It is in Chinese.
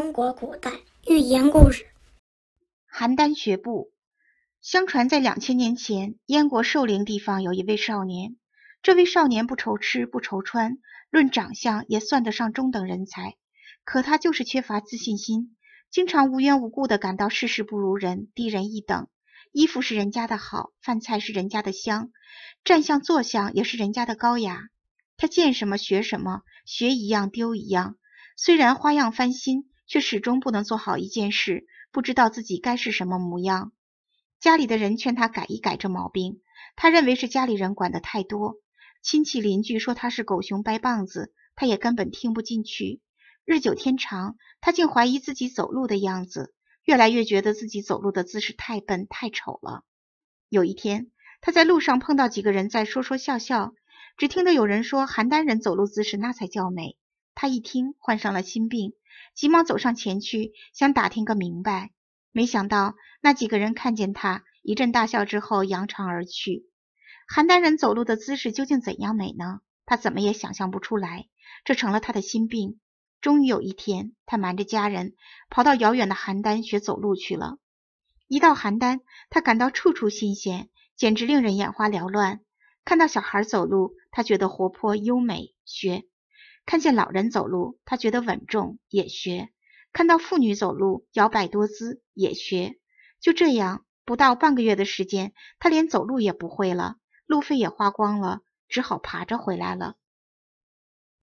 中国古代寓言故事《邯郸学步》。相传在两千年前，燕国寿陵地方有一位少年。这位少年不愁吃不愁穿，论长相也算得上中等人才。可他就是缺乏自信心，经常无缘无故的感到事事不如人，低人一等。衣服是人家的好，饭菜是人家的香，站相坐相也是人家的高雅。他见什么学什么，学一样丢一样，虽然花样翻新。却始终不能做好一件事，不知道自己该是什么模样。家里的人劝他改一改这毛病，他认为是家里人管的太多。亲戚邻居说他是狗熊掰棒子，他也根本听不进去。日久天长，他竟怀疑自己走路的样子，越来越觉得自己走路的姿势太笨太丑了。有一天，他在路上碰到几个人在说说笑笑，只听到有人说邯郸人走路姿势那才叫美。他一听患上了心病，急忙走上前去想打听个明白，没想到那几个人看见他一阵大笑之后扬长而去。邯郸人走路的姿势究竟怎样美呢？他怎么也想象不出来，这成了他的心病。终于有一天，他瞒着家人跑到遥远的邯郸学走路去了。一到邯郸，他感到处处新鲜，简直令人眼花缭乱。看到小孩走路，他觉得活泼优美，学。看见老人走路，他觉得稳重，也学；看到妇女走路摇摆多姿，也学。就这样，不到半个月的时间，他连走路也不会了，路费也花光了，只好爬着回来了。